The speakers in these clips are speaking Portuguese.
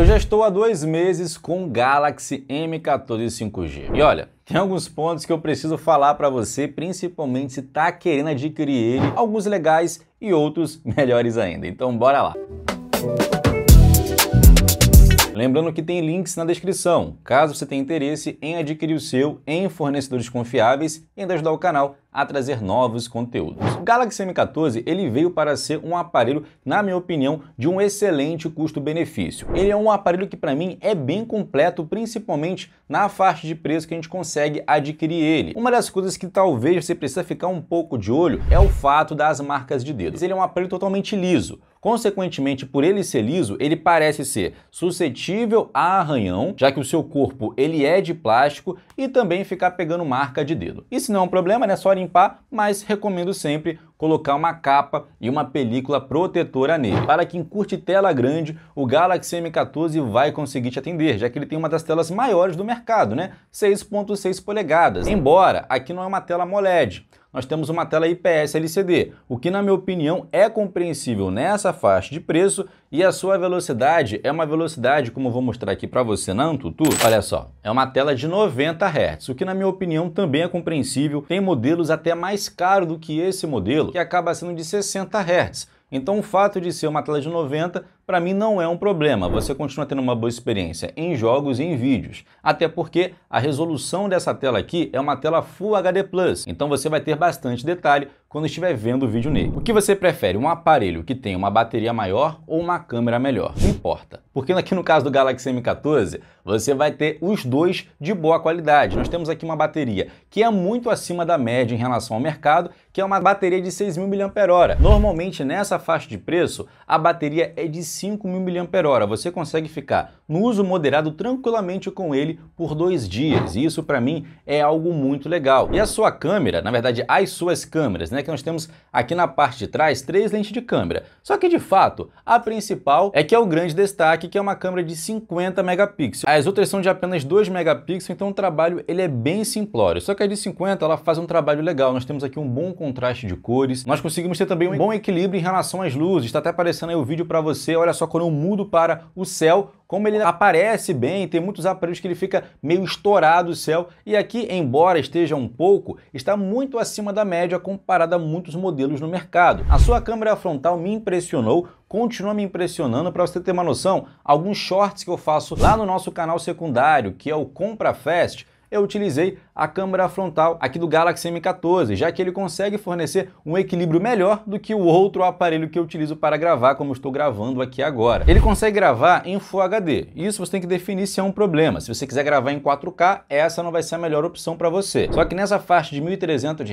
Eu já estou há dois meses com o Galaxy M14 5G. E olha, tem alguns pontos que eu preciso falar para você, principalmente se tá querendo adquirir ele, alguns legais e outros melhores ainda. Então bora lá. Lembrando que tem links na descrição, caso você tenha interesse em adquirir o seu em fornecedores confiáveis e ainda ajudar o canal a trazer novos conteúdos. O Galaxy M14 ele veio para ser um aparelho, na minha opinião, de um excelente custo-benefício. Ele é um aparelho que para mim é bem completo, principalmente na faixa de preço que a gente consegue adquirir ele. Uma das coisas que talvez você precisa ficar um pouco de olho é o fato das marcas de dedos. Ele é um aparelho totalmente liso, Consequentemente, por ele ser liso, ele parece ser suscetível a arranhão, já que o seu corpo ele é de plástico e também ficar pegando marca de dedo. Isso não é um problema, né? É só limpar, mas recomendo sempre colocar uma capa e uma película protetora nele. Para quem curte tela grande, o Galaxy M14 vai conseguir te atender, já que ele tem uma das telas maiores do mercado, né? 6.6 polegadas. Embora aqui não é uma tela AMOLED, nós temos uma tela IPS LCD, o que na minha opinião é compreensível nessa faixa de preço e a sua velocidade é uma velocidade, como eu vou mostrar aqui para você na Antutu, olha só, é uma tela de 90 Hz, o que na minha opinião também é compreensível, tem modelos até mais caro do que esse modelo, que acaba sendo de 60 Hz, então o fato de ser uma tela de 90 para mim não é um problema. Você continua tendo uma boa experiência em jogos e em vídeos. Até porque a resolução dessa tela aqui é uma tela Full HD Plus, então você vai ter bastante detalhe quando estiver vendo o vídeo nele. O que você prefere, um aparelho que tem uma bateria maior ou uma câmera melhor? Não importa. Porque aqui no caso do Galaxy M14, você vai ter os dois de boa qualidade. Nós temos aqui uma bateria que é muito acima da média em relação ao mercado, que é uma bateria de 6.000 mAh. Normalmente nessa faixa de preço, a bateria é de 5 mil mAh, você consegue ficar no uso moderado tranquilamente com ele por dois dias. E isso para mim é algo muito legal. E a sua câmera, na verdade as suas câmeras, né, que nós temos aqui na parte de trás três lentes de câmera. Só que de fato, a principal é que é o grande destaque, que é uma câmera de 50 megapixels. As outras são de apenas 2 megapixels, então o trabalho ele é bem simplório. Só que a de 50 ela faz um trabalho legal. Nós temos aqui um bom contraste de cores. Nós conseguimos ter também um bom equilíbrio em relação às luzes. Está até aparecendo aí o vídeo para você. Olha olha só quando eu mudo para o céu, como ele aparece bem, tem muitos aparelhos que ele fica meio estourado o céu, e aqui, embora esteja um pouco, está muito acima da média comparada a muitos modelos no mercado. A sua câmera frontal me impressionou, continua me impressionando, para você ter uma noção, alguns shorts que eu faço lá no nosso canal secundário, que é o Compra Fest, eu utilizei a câmera frontal aqui do Galaxy M14, já que ele consegue fornecer um equilíbrio melhor do que o outro aparelho que eu utilizo para gravar, como estou gravando aqui agora. Ele consegue gravar em Full HD, isso você tem que definir se é um problema. Se você quiser gravar em 4K, essa não vai ser a melhor opção para você. Só que nessa faixa de R$ 1.300,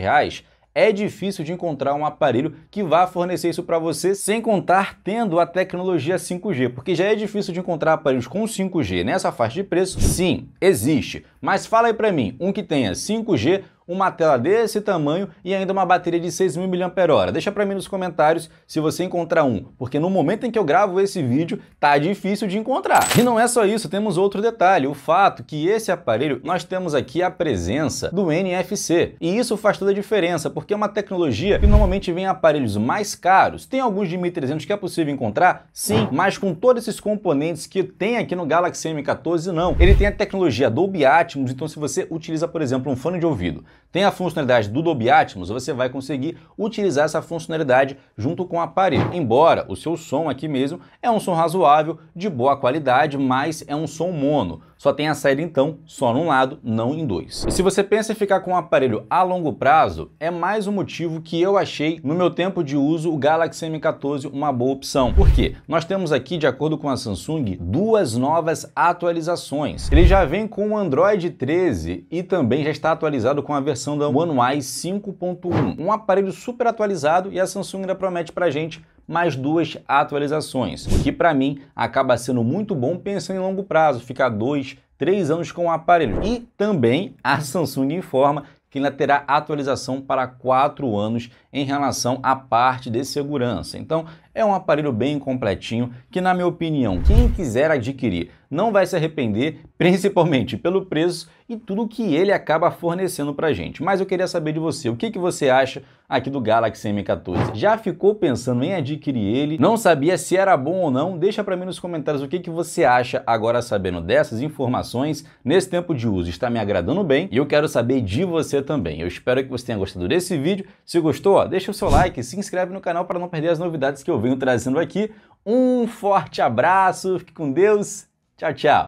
é difícil de encontrar um aparelho que vá fornecer isso para você, sem contar tendo a tecnologia 5G, porque já é difícil de encontrar aparelhos com 5G nessa faixa de preço. Sim, existe. Mas fala aí para mim, um que tenha 5G uma tela desse tamanho e ainda uma bateria de 6.000 mAh. Deixa para mim nos comentários se você encontrar um, porque no momento em que eu gravo esse vídeo, tá difícil de encontrar. E não é só isso, temos outro detalhe, o fato que esse aparelho, nós temos aqui a presença do NFC. E isso faz toda a diferença, porque é uma tecnologia que normalmente vem em aparelhos mais caros. Tem alguns de 1.300 que é possível encontrar? Sim, mas com todos esses componentes que tem aqui no Galaxy M14, não. Ele tem a tecnologia Dolby Atmos, então se você utiliza, por exemplo, um fone de ouvido, tem a funcionalidade do Dolby Atmos, você vai conseguir utilizar essa funcionalidade junto com o aparelho. Embora o seu som aqui mesmo é um som razoável, de boa qualidade, mas é um som mono. Só tem a saída então só num lado, não em dois. E se você pensa em ficar com o um aparelho a longo prazo, é mais um motivo que eu achei no meu tempo de uso o Galaxy M14 uma boa opção. Por quê? Nós temos aqui, de acordo com a Samsung, duas novas atualizações. Ele já vem com o Android 13 e também já está atualizado com a versão da One UI 5.1. Um aparelho super atualizado e a Samsung ainda promete pra gente mais duas atualizações, o que para mim acaba sendo muito bom pensando em longo prazo, ficar dois, três anos com o aparelho. E também a Samsung informa que ainda terá atualização para quatro anos em relação à parte de segurança. Então, é um aparelho bem completinho que, na minha opinião, quem quiser adquirir não vai se arrepender, principalmente pelo preço e tudo que ele acaba fornecendo a gente. Mas eu queria saber de você, o que, que você acha aqui do Galaxy M14? Já ficou pensando em adquirir ele? Não sabia se era bom ou não? Deixa para mim nos comentários o que, que você acha agora sabendo dessas informações nesse tempo de uso. Está me agradando bem e eu quero saber de você também. Eu espero que você tenha gostado desse vídeo. Se gostou, ó, deixa o seu like, se inscreve no canal para não perder as novidades que eu venho trazendo aqui. Um forte abraço, fique com Deus Tchau, tchau.